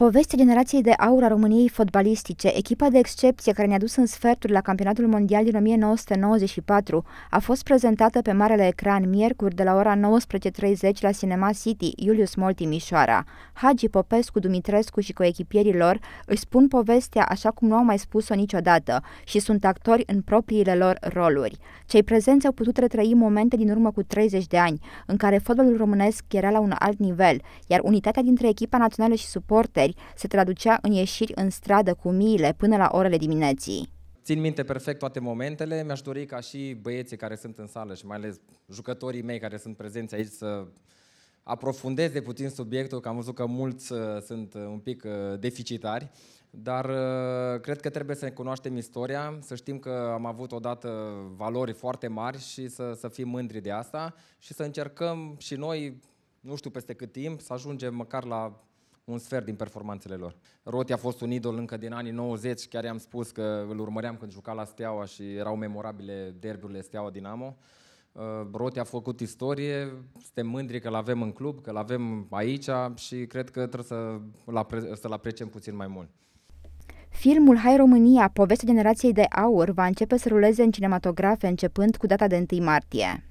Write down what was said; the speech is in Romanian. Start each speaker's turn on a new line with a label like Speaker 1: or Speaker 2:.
Speaker 1: Povestea generației de aur a României fotbalistice, echipa de excepție care ne-a dus în sferturi la campionatul mondial din 1994, a fost prezentată pe marele ecran miercuri de la ora 19.30 la Cinema City, Iulius Molti Mișoara. Hagi Popescu, Dumitrescu și coechipierii lor își spun povestea așa cum nu au mai spus-o niciodată și sunt actori în propriile lor roluri. Cei prezenți au putut retrăi momente din urmă cu 30 de ani, în care fotbalul românesc era la un alt nivel, iar unitatea dintre echipa națională și suporteri ieri se traducea în ieșiri în stradă cu miile până la orele dimineții.
Speaker 2: Țin minte perfect toate momentele, mi-aș dori ca și băieții care sunt în sală și mai ales jucătorii mei care sunt prezenți aici să aprofundeze puțin subiectul, că am văzut că mulți uh, sunt uh, un pic uh, deficitari, dar cred că trebuie să ne cunoaștem istoria, să știm că am avut odată valori foarte mari și să, să fim mândri de asta și să încercăm și noi, nu știu peste cât timp, să ajungem măcar la un sfert din performanțele lor. Roti a fost un idol încă din anii 90, chiar i-am spus că îl urmăream când juca la Steaua și erau memorabile derbiurile Steaua-Dinamo. Uh, Roti a făcut istorie, suntem mândri că-l avem în club, că-l avem aici și cred că trebuie să-l, apre- să apreciem puțin mai mult.
Speaker 1: Filmul Hai România, povestea generației de aur, va începe să ruleze în cinematografe începând cu data de 1 martie.